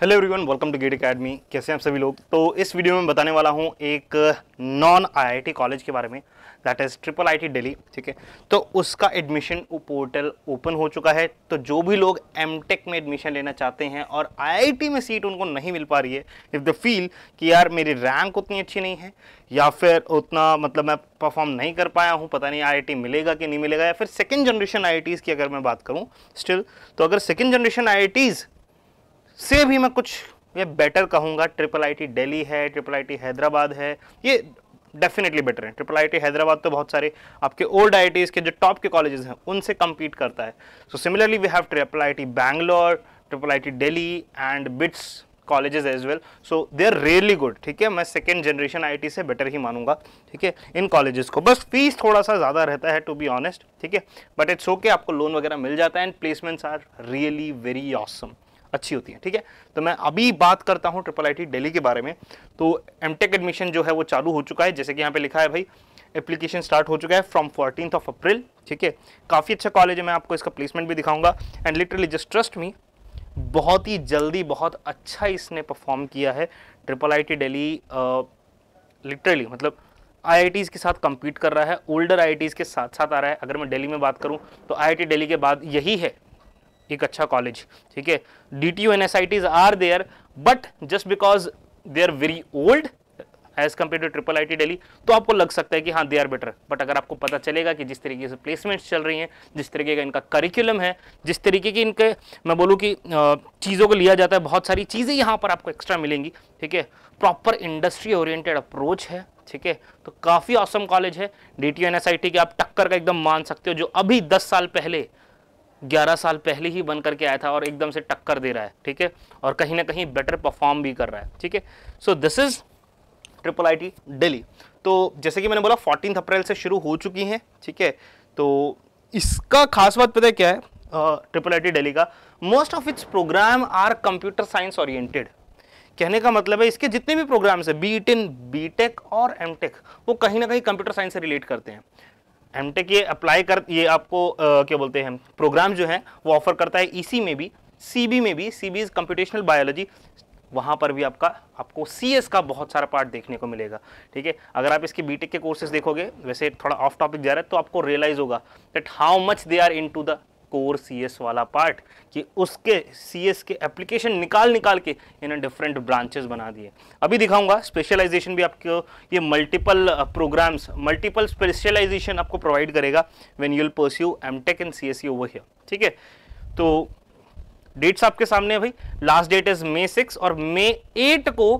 Hello everyone welcome to GATE academy कैसे हैं आप सभी लोग तो इस वीडियो में बताने वाला हूं एक नॉन आईआईटी कॉलेज के बारे में that is triple IT Delhi ठीक है तो उसका एडमिशन पोर्टल ओपन हो चुका है तो जो भी लोग एमटेक में एडमिशन लेना चाहते हैं और आईआईटी में सीट उनको नहीं मिल पा रही है इफ़ द फील कि यार मेरी रैंक उतनी अच्छी नहीं है या फिर उतना मतलब मैं परफॉर्म नहीं कर पाया हूँ पता नहीं आई मिलेगा कि नहीं मिलेगा या फिर सेकेंड जनरेशन आई की अगर मैं बात करूँ स्टिल तो अगर सेकेंड जनरेशन आई से भी मैं कुछ ये बेटर कहूँगा ट्रिपल आईटी दिल्ली है ट्रिपल आईटी हैदराबाद है ये डेफिनेटली बेटर है ट्रिपल आईटी हैदराबाद तो बहुत सारे आपके ओल्ड आईटीज़ के जो टॉप के कॉलेजेस हैं उनसे कम्पीट करता है so similarly we have triple I T Bangalore triple I T Delhi and BITS colleges as well so they are really good ठीक है मैं सेकेंड जनरेशन टी से बेटर ही मानूंगा ठीक है इन कॉलेजेस को बस फीस थोड़ा सा ज़्यादा रहता है टू बी ऑनेस्ट ठीक है बट इट्स ओके आपको लोन वगैरह मिल जाता है and placements are really very awesome अच्छी होती है ठीक है तो मैं अभी बात करता हूँ ट्रिपल आई दिल्ली के बारे में तो एम एडमिशन जो है वो चालू हो चुका है जैसे कि यहाँ पे लिखा है भाई एप्लीकेशन स्टार्ट हो चुका है फ्रॉम फोर्टीन ऑफ अप्रैल ठीक है काफ़ी अच्छा कॉलेज है मैं आपको इसका प्लेसमेंट भी दिखाऊंगा and literally just trust me बहुत ही जल्दी बहुत अच्छा इसने परफॉर्म किया है triple I T Delhi literally मतलब आई के साथ कम्पीट कर रहा है ओल्डर आई के साथ साथ आ रहा है अगर मैं दिल्ली में बात करूँ तो आई आई के बाद यही है एक अच्छा कॉलेज ठीक है D T U N S I Ts are there but just because they are very old as compared to triple I T Delhi तो आपको लग सकता है कि हाँ दे आर बेटर बट अगर आपको पता चलेगा कि जिस तरीके से प्लेसमेंट्स चल रही हैं जिस तरीके का इनका करिकुलम है जिस तरीके की इनके मैं बोलूँ कि चीज़ों को लिया जाता है बहुत सारी चीज़ें यहाँ पर आपको एक्स्ट्रा मिलेंगी ठीक है प्रॉपर इंडस्ट्री ओरिएंटेड अप्रोच है ठीक है तो काफ़ी औसम कॉलेज है D T N S I T के आप टक्कर का एकदम मान सकते हो जो अभी दस साल पहले 11 साल पहले ही बन करके आया था और एकदम से टक्कर दे रहा है ठीक है और कहीं ना कहीं बेटर परफॉर्म भी कर रहा है ठीक है so this is triple I Delhi तो जैसे कि मैंने बोला फोर्टीन अप्रैल से शुरू हो चुकी हैं ठीक है तो इसका खास बात पता है क्या है ट्रिपल आई टी का most of its programs are computer science oriented कहने का मतलब है इसके जितने भी प्रोग्राम्स हैं बी इन बी और एम वो कहीं ना कहीं कंप्यूटर साइंस से रिलेट करते हैं एमटेक ये अप्लाई कर ये आपको आ, क्या बोलते हैं प्रोग्राम जो है वो ऑफर करता है ईसी e में भी सीबी में भी C B is computational biology वहाँ पर भी आपका आपको सी का बहुत सारा पार्ट देखने को मिलेगा ठीक है अगर आप इसके बीटेक के कोर्सेज देखोगे वैसे थोड़ा ऑफ टॉपिक जा रहा है तो आपको रियलाइज़ होगा that how much they are into the core CS वाला पार्ट कि उसके सीएस के एप्लीकेशन निकाल निकाल के इन्हें डिफरेंट ब्रांचेस बना दिए अभी दिखाऊंगा स्पेशलाइजेशन भी आपको ये मल्टीपल प्रोग्राम्स मल्टीपल स्पेशलाइजेशन आपको प्रोवाइड करेगा when you will pursue MTech and CSE over here ठीक है तो डेट्स आपके सामने है भाई last date is May six और मे एट को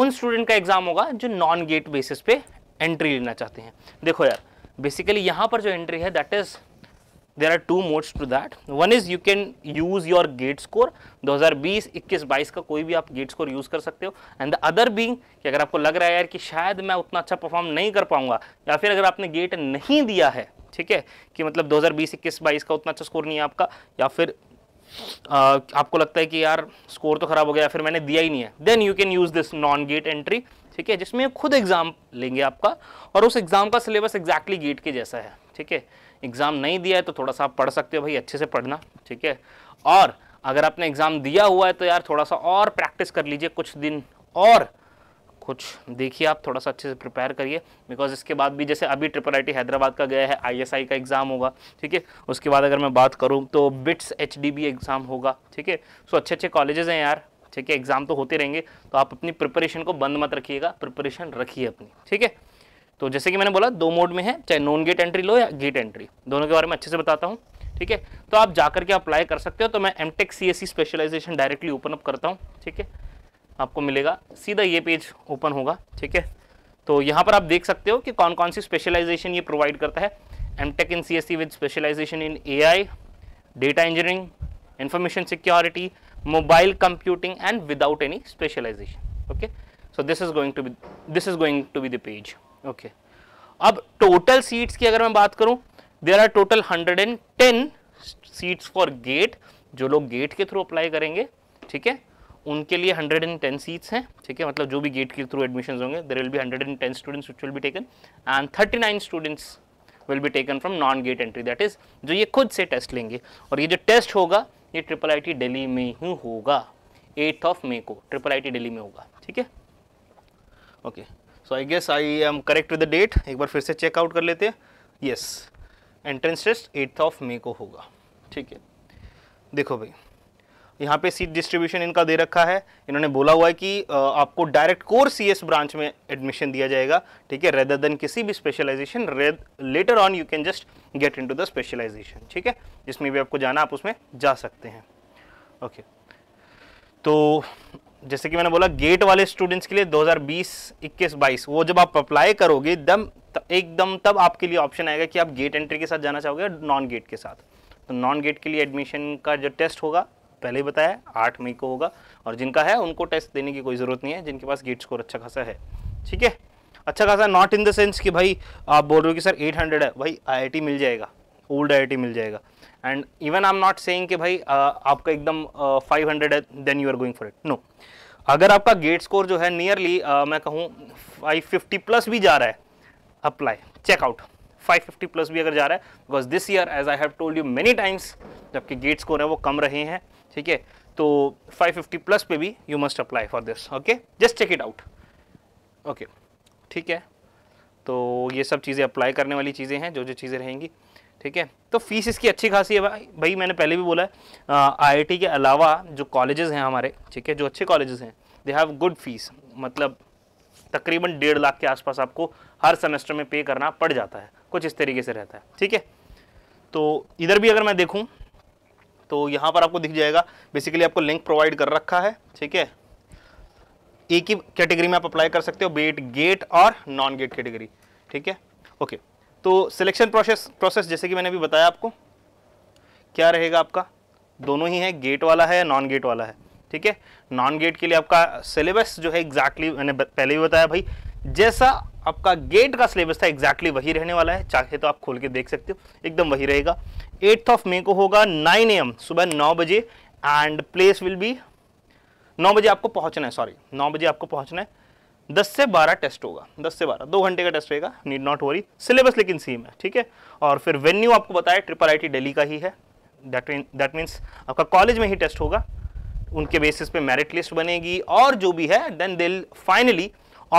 उन स्टूडेंट का एग्जाम होगा जो नॉन गेट बेसिस पे एंट्री लेना चाहते हैं देखो यार बेसिकली यहाँ पर जो एंट्री है that is there are two modes to that one is you can use your gate score 2020 21 22 का कोई भी आप gate score use कर सकते हो and the other being कि अगर आपको लग रहा है यार कि शायद मैं उतना अच्छा perform नहीं कर पाऊंगा या फिर अगर आपने gate नहीं दिया है ठीक है कि मतलब 2020 21 22 का उतना अच्छा स्कोर नहीं है आपका या फिर आ, आपको लगता है कि यार स्कोर तो खराब हो गया फिर मैंने दिया ही नहीं है then you can use this non GATE entry ठीक है जिसमें खुद एग्ज़ाम लेंगे आपका और उस एग्ज़ाम का सिलेबस एग्जैक्टली गेट के जैसा है ठीक है एग्ज़ाम नहीं दिया है तो थोड़ा सा आप पढ़ सकते हो भाई अच्छे से पढ़ना ठीक है और अगर आपने एग्ज़ाम दिया हुआ है तो यार थोड़ा सा और प्रैक्टिस कर लीजिए कुछ दिन और कुछ देखिए आप थोड़ा सा अच्छे से प्रिपेयर करिए बिकॉज इसके बाद भी जैसे अभी ट्रिपल आई हैदराबाद का गया है आईएसआई का एग्ज़ाम होगा ठीक है उसके बाद अगर मैं बात करूँ तो बिट्स एच एग्ज़ाम होगा ठीक है सो अच्छे अच्छे कॉलेजेस हैं यार ठीक है एग्ज़ाम तो होते रहेंगे तो आप अपनी प्रिपरेशन को बंद मत रखिएगा प्रिपरेशन रखिए अपनी ठीक है तो जैसे कि मैंने बोला दो मोड में है चाहे नॉन गेट एंट्री लो या गेट एंट्री दोनों के बारे में अच्छे से बताता हूँ ठीक है तो आप जाकर के अप्लाई कर सकते हो तो मैं M tech C S C specialisation directly open up करता हूँ ठीक है आपको मिलेगा सीधा ये पेज ओपन होगा ठीक है तो यहाँ पर आप देख सकते हो कि कौन कौन सी स्पेशलाइजेशन ये प्रोवाइड करता है M tech in C S C with specialisation in A I data engineering information security mobile computing and without any specialisation okay so this is going to be this is going to be the page okay अब total seats की अगर मैं बात करूं there are total 110 seats for GATE जो लोग gate के through apply करेंगे ठीक है उनके लिए 110 सीट्स हैं ठीक है मतलब जो भी गेट के थ्रू एडमिशन होंगे there will and ten students which will be taken and nine students will be taken from non GATE entry that is जो ये खुद से टेस्ट लेंगे और ये जो टेस्ट होगा ये ट्रिपल आई टी डेली में ही होगा एट्थ ऑफ मे को ट्रिपल आई टी डेली में होगा ठीक है okay okay. So I guess I am correct with the date एक बार फिर से चेकआउट कर लेते हैं yes entrance test eighth of May को होगा ठीक है देखो भाई यहाँ पे सीट डिस्ट्रीब्यूशन इनका दे रखा है इन्होंने बोला हुआ है कि आपको डायरेक्ट कोर सीएस ब्रांच में एडमिशन दिया जाएगा ठीक है रेदर देन किसी भी specialisation later on you can just get into the specialisation ठीक है जिसमें भी आपको जाना आप उसमें जा सकते हैं ओके okay. तो जैसे कि मैंने बोला गेट वाले स्टूडेंट्स के लिए 2020 21 22 वो जब आप अप्लाई करोगे दम एकदम तब आपके लिए ऑप्शन आएगा कि आप गेट एंट्री के साथ जाना चाहोगे नॉन गेट के साथ तो नॉन गेट के लिए एडमिशन का जो टेस्ट होगा पहले ही बताया आठ मई को होगा और जिनका है उनको टेस्ट देने की कोई ज़रूरत नहीं है जिनके पास गेट स्कोर अच्छा खासा है ठीक है अच्छा खासा नॉट इन द सेंस कि भाई आप बोल रहे हो कि सर 800 है भाई आईआईटी मिल जाएगा ओल्ड आई मिल जाएगा and even I am not saying कि भाई uh, आपका एकदम फाइव हंड्रेड है then you are going for it no अगर आपका गेट स्कोर जो है नियरली uh, मैं कहूँ फाइव फिफ्टी प्लस भी जा रहा है apply check out five fifty plus भी अगर जा रहा है because this year as I have told you many times जबकि गेट स्कोर है वो कम रहे हैं ठीक है तो फाइव फिफ्टी प्लस पे भी you must apply for this okay just check it out okay ठीक है तो ये सब चीज़ें अप्लाई करने वाली चीज़ें हैं जो जो चीज़ें रहेंगी ठीक है तो फीस इसकी अच्छी खासी है भाई भाई मैंने पहले भी बोला है आई के अलावा जो कॉलेजेस हैं हमारे ठीक है जो अच्छे कॉलेजेस हैं दे हैव गुड फीस मतलब तकरीबन डेढ़ लाख के आसपास आपको हर सेमेस्टर में पे करना पड़ जाता है कुछ इस तरीके से रहता है ठीक है तो इधर भी अगर मैं देखूँ तो यहाँ पर आपको दिख जाएगा बेसिकली आपको लिंक प्रोवाइड कर रखा है ठीक है एक ही कैटेगरी में आप अप्लाई कर सकते हो बेट गेट और नॉन गेट कैटेगरी ठीक है ओके तो सिलेक्शन प्रोसेस प्रोसेस जैसे कि मैंने अभी बताया आपको क्या रहेगा आपका दोनों ही है गेट वाला है नॉन गेट वाला है ठीक है नॉन गेट के लिए आपका सिलेबस जो है एग्जैक्टली exactly, मैंने पहले भी बताया भाई जैसा आपका गेट का सिलेबस था एग्जैक्टली exactly वही रहने वाला है चाहे तो आप खोल के देख सकते हो एकदम वही रहेगा एट्थ ऑफ मे को होगा नाइन एम सुबह नौ बजे एंड प्लेस विल बी नौ बजे आपको पहुंचना है सॉरी नौ बजे आपको पहुंचना है 10 से 12 टेस्ट होगा 10 से 12 दो घंटे का टेस्ट रहेगा नीड नॉट वरी सिलेबस लेकिन सेम है ठीक है और फिर वेन्यू आपको बताया ट्रिपल आई दिल्ली का ही है दैट मीन्स आपका कॉलेज में ही टेस्ट होगा उनके बेसिस पे मेरिट लिस्ट बनेगी और जो भी है then they'll finally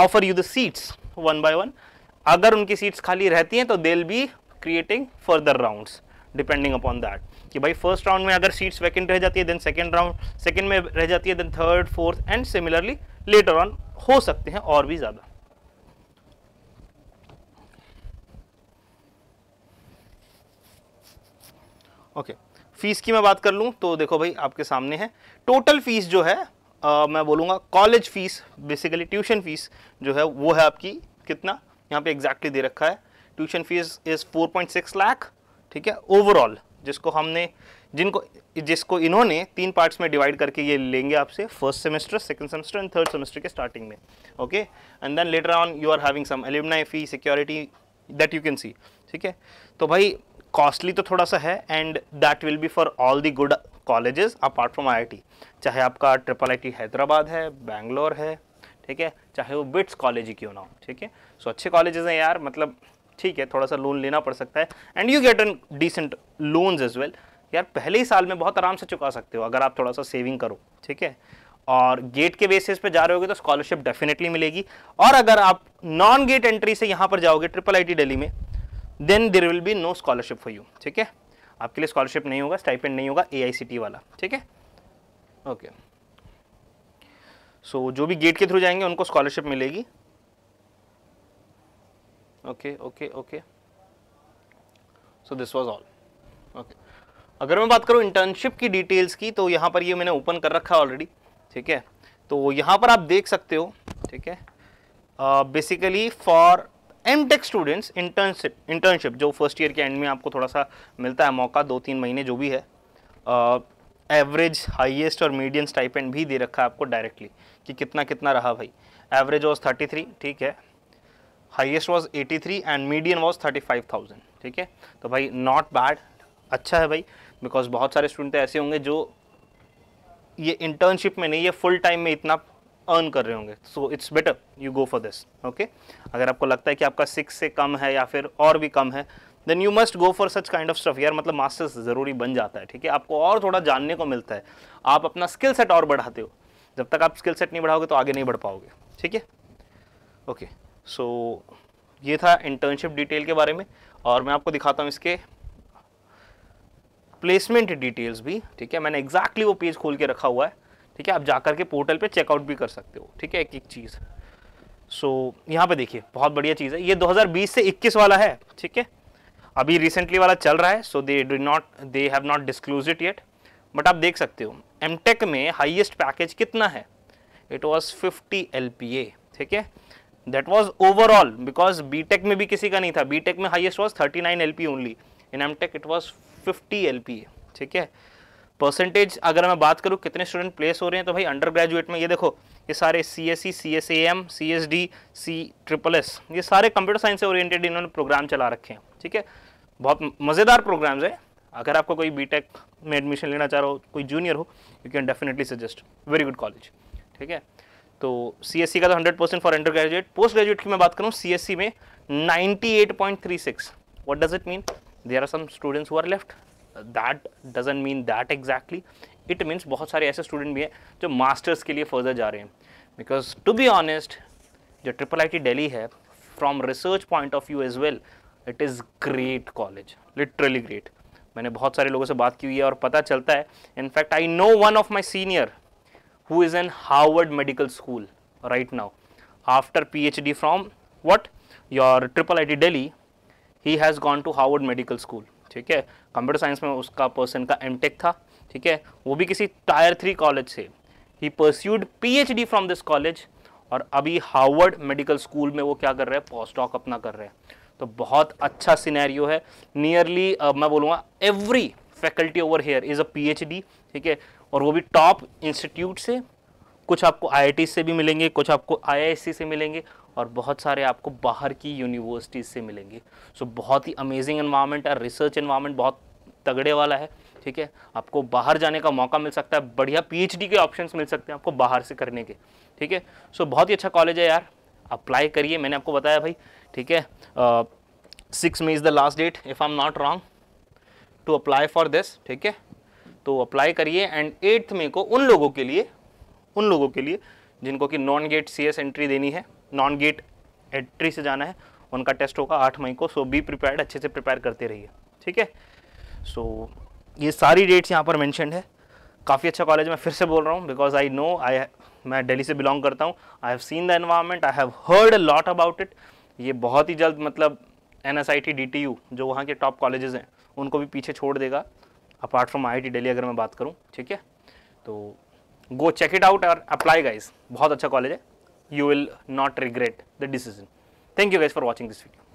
offer you the seats one by one अगर उनकी सीट्स खाली रहती हैं तो they'll be creating further rounds depending upon that कि भाई फर्स्ट राउंड में अगर सीट्स वैकेंट रह जाती है देन सेकेंड राउंड सेकेंड में रह जाती है then third fourth and similarly later on हो सकते हैं और भी ज़्यादा ओके फीस की मैं बात कर लूं तो देखो भाई आपके सामने है टोटल फीस जो है आ, मैं बोलूंगा college fees basically tuition fees जो है वो है आपकी कितना यहां पे एग्जैक्टली दे रखा है ट्यूशन फीस इज़ 4.6 लाख ठीक है ओवरऑल जिसको हमने जिनको जिसको इन्होंने तीन पार्ट्स में डिवाइड करके ये लेंगे आपसे first semester second semester and third semester के स्टार्टिंग में okay and then later on you are having some alumni fee security that you can see ठीक है तो भाई कॉस्टली तो थोड़ा सा है and that will be for all the good colleges apart from I चाहे आपका ट्रिपल आई हैदराबाद है बैंगलोर है ठीक है चाहे वो बिट्स कॉलेज ही क्यों ना हो ठीक है सो अच्छे कॉलेजेस हैं यार मतलब ठीक है थोड़ा सा लोन लेना पड़ सकता है and you get an decent loans as well यार पहले ही साल में बहुत आराम से चुका सकते हो अगर आप थोड़ा सा सेविंग करो ठीक है और गेट के बेसिस पे जा रहे होगे तो स्कॉलरशिप डेफिनेटली मिलेगी और अगर आप नॉन गेट एंट्री से यहाँ पर जाओगे ट्रिपल आई टी में then there will be no scholarship for you ठीक है आपके लिए स्कॉलरशिप नहीं होगा स्टाइपेंड नहीं होगा ए वाला ठीक है ओके सो जो भी गेट के थ्रू जाएंगे उनको स्कॉलरशिप मिलेगी okay okay okay so this was all okay अगर मैं बात करूँ इंटर्नशिप की डिटेल्स की तो यहाँ पर ये मैंने ओपन कर रखा है ऑलरेडी ठीक है तो यहाँ पर आप देख सकते हो ठीक है basically for M tech students internship internship जो फर्स्ट ईयर के एंड में आपको थोड़ा सा मिलता है मौका दो तीन महीने जो भी है एवरेज uh, हाईएस्ट और मीडियम स्टाइपेंड भी दे रखा है आपको डायरेक्टली कि कितना कितना रहा भाई एवरेज वॉज थर्टी थ्री ठीक है highest was eighty three and medium was thirty five thousand ठीक है तो भाई नॉट बैड अच्छा है भाई बिकॉज बहुत सारे स्टूडेंट ऐसे होंगे जो ये इंटर्नशिप में नहीं ये फुल टाइम में इतना अर्न कर रहे होंगे so it's better you go for this okay अगर आपको लगता है कि आपका सिक्स से कम है या फिर और भी कम है then you must go for such kind of stuff यार मतलब मास्टर्स ज़रूरी बन जाता है ठीक है आपको और थोड़ा जानने को मिलता है आप अपना स्किल सेट और बढ़ाते हो जब तक आप स्किल सेट नहीं बढ़ाओगे तो आगे नहीं बढ़ पाओगे ठीक है ओके सो ये था इंटर्नशिप डिटेल के बारे में और मैं आपको दिखाता हूँ इसके प्लेसमेंट डिटेल्स भी ठीक है मैंने एग्जैक्टली वो पेज खोल के रखा हुआ है ठीक है आप जाकर के पोर्टल पे चेकआउट भी कर सकते हो ठीक है एक एक चीज़ सो so, यहाँ पे देखिए बहुत बढ़िया चीज़ है ये 2020 से 21 वाला है ठीक है अभी रिसेंटली वाला चल रहा है so they do not they have not disclose it yet but आप देख सकते हो एम में हाइएस्ट पैकेज कितना है इट वॉज फिफ्टी एल ठीक है that was overall because B में भी किसी का नहीं था बी में highest was thirty nine only in M it was 50 LPA ठीक है परसेंटेज अगर मैं बात करूँ कितने स्टूडेंट प्लेस हो रहे हैं तो भाई अंडर ग्रेजुएट में ये देखो ये सारे C S C C S A M C S D C triple S ये सारे कंप्यूटर साइंस से ओरिएंटेड इन्होंने प्रोग्राम चला रखे हैं ठीक है बहुत मज़ेदार प्रोग्राम्स हैं अगर आपको कोई बी टेक में एडमिशन लेना चाह रहा हो कोई जूनियर हो you can definitely suggest very good college ठीक है तो सी एस सी का तो hundred percent for under graduate post graduate की मैं बात करूँ सी एस सी e में ninety eight point three six what does it mean there are some students who are left uh, that doesn't mean that exactly it means bahut sare aise student bhi hai jo masters ke liye further ja because to be honest jo triple it delhi hai from research point of view as well it is great college literally great maine bahut sare logo se baat ki pata chalta in fact i know one of my senior who is in harvard medical school right now after phd from what your triple it delhi ही has gone to Harvard medical school ठीक है computer science में उसका person का M था ठीक है वो भी किसी टायर थ्री कॉलेज से ही pursued D from this college और अभी हार्वर्ड मेडिकल स्कूल में वो क्या कर रहे हैं पोस्टॉक अपना कर रहे हैं तो बहुत अच्छा सिनेरियो है नियरली uh, मैं बोलूँगा every faculty over here is a PhD ठीक है और वो भी टॉप इंस्टीट्यूट से कुछ आपको आईआईटी से भी मिलेंगे कुछ आपको सी से मिलेंगे और बहुत सारे आपको बाहर की यूनिवर्सिटीज़ से मिलेंगे सो so, बहुत ही अमेजिंग इन्वायरमेंट है रिसर्च इन्वायरमेंट बहुत तगड़े वाला है ठीक है आपको बाहर जाने का मौका मिल सकता है बढ़िया पीएचडी के ऑप्शंस मिल सकते हैं आपको बाहर से करने के ठीक है सो so, बहुत ही अच्छा कॉलेज है यार अप्लाई करिए मैंने आपको बताया भाई ठीक है six May is the last date if I am not wrong to apply for this ठीक है तो अप्लाई करिए एंड एट्थ मे को उन लोगों के लिए उन लोगों के लिए जिनको कि non GATE C S entry देनी है नॉन गेट एंट्री से जाना है उनका टेस्ट होगा आठ मई को सो बी प्रिपेयर्ड अच्छे से प्रिपेयर करते रहिए ठीक है सो so, ये सारी डेट्स यहाँ पर मैंशनड है काफ़ी अच्छा कॉलेज मैं फिर से बोल रहा हूँ बिकॉज आई नो आई मैं दिल्ली से बिलोंग करता हूँ I have seen the environment I have heard a lot about it ये बहुत ही जल्द मतलब N S I T D T U जो वहाँ के टॉप कॉलेजेस हैं उनको भी पीछे छोड़ देगा apart from I I T अगर मैं बात करूँ ठीक है तो गो चेक इट आउट और अप्लाई गाइज बहुत अच्छा कॉलेज है you will not regret the decision. Thank you guys for watching this video.